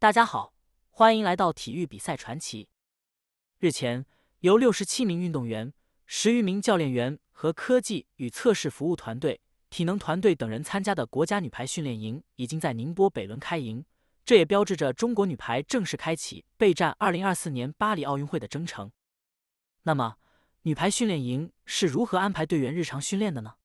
大家好，欢迎来到体育比赛传奇。日前，由六十七名运动员、十余名教练员和科技与测试服务团队、体能团队等人参加的国家女排训练营已经在宁波北仑开营，这也标志着中国女排正式开启备战二零二四年巴黎奥运会的征程。那么，女排训练营是如何安排队员日常训练的呢？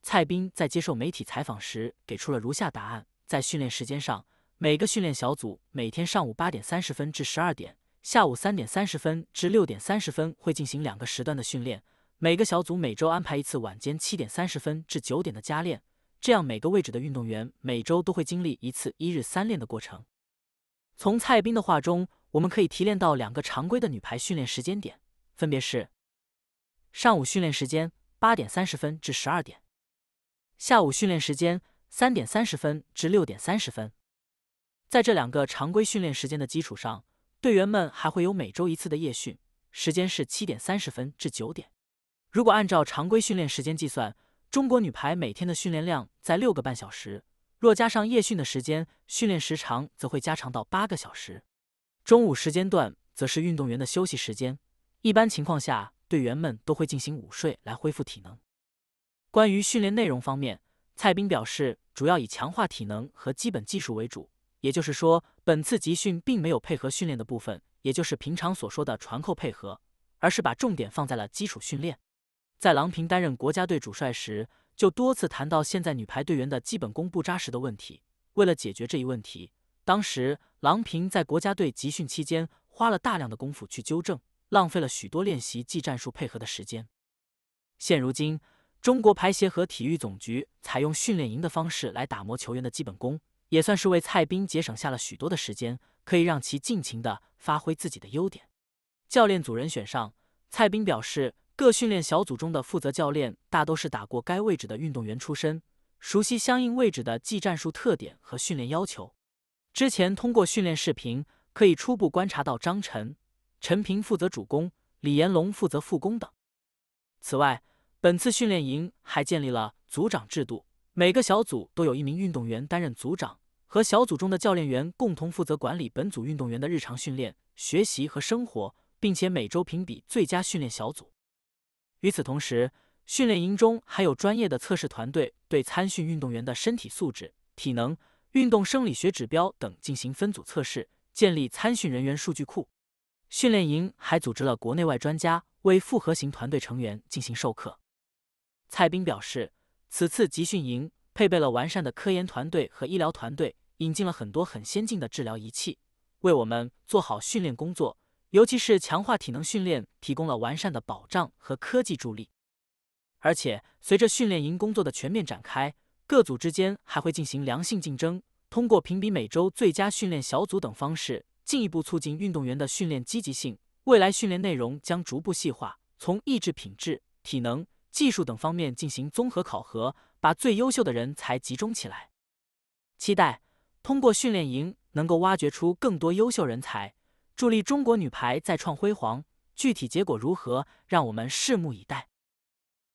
蔡斌在接受媒体采访时给出了如下答案：在训练时间上。每个训练小组每天上午八点三十分至十二点，下午三点三十分至六点三十分会进行两个时段的训练。每个小组每周安排一次晚间七点三十分至九点的加练。这样每个位置的运动员每周都会经历一次一日三练的过程。从蔡斌的话中，我们可以提炼到两个常规的女排训练时间点，分别是上午训练时间八点三十分至十二点，下午训练时间三点三十分至六点三十分。在这两个常规训练时间的基础上，队员们还会有每周一次的夜训，时间是七点三十分至九点。如果按照常规训练时间计算，中国女排每天的训练量在六个半小时。若加上夜训的时间，训练时长则会加长到八个小时。中午时间段则是运动员的休息时间，一般情况下，队员们都会进行午睡来恢复体能。关于训练内容方面，蔡斌表示，主要以强化体能和基本技术为主。也就是说，本次集训并没有配合训练的部分，也就是平常所说的传扣配合，而是把重点放在了基础训练。在郎平担任国家队主帅时，就多次谈到现在女排队员的基本功不扎实的问题。为了解决这一问题，当时郎平在国家队集训期间花了大量的功夫去纠正，浪费了许多练习技战术配合的时间。现如今，中国排协和体育总局采用训练营的方式来打磨球员的基本功。也算是为蔡斌节省下了许多的时间，可以让其尽情的发挥自己的优点。教练组人选上，蔡斌表示，各训练小组中的负责教练大都是打过该位置的运动员出身，熟悉相应位置的技战术特点和训练要求。之前通过训练视频，可以初步观察到张晨、陈平负责主攻，李延龙负责副攻等。此外，本次训练营还建立了组长制度。每个小组都有一名运动员担任组长，和小组中的教练员共同负责管理本组运动员的日常训练、学习和生活，并且每周评比最佳训练小组。与此同时，训练营中还有专业的测试团队，对参训运动员的身体素质、体能、运动生理学指标等进行分组测试，建立参训人员数据库。训练营还组织了国内外专家为复合型团队成员进行授课。蔡斌表示。此次集训营配备了完善的科研团队和医疗团队，引进了很多很先进的治疗仪器，为我们做好训练工作，尤其是强化体能训练，提供了完善的保障和科技助力。而且，随着训练营工作的全面展开，各组之间还会进行良性竞争，通过评比每周最佳训练小组等方式，进一步促进运动员的训练积极性。未来训练内容将逐步细化，从意志品质、体能。技术等方面进行综合考核，把最优秀的人才集中起来。期待通过训练营能够挖掘出更多优秀人才，助力中国女排再创辉煌。具体结果如何，让我们拭目以待。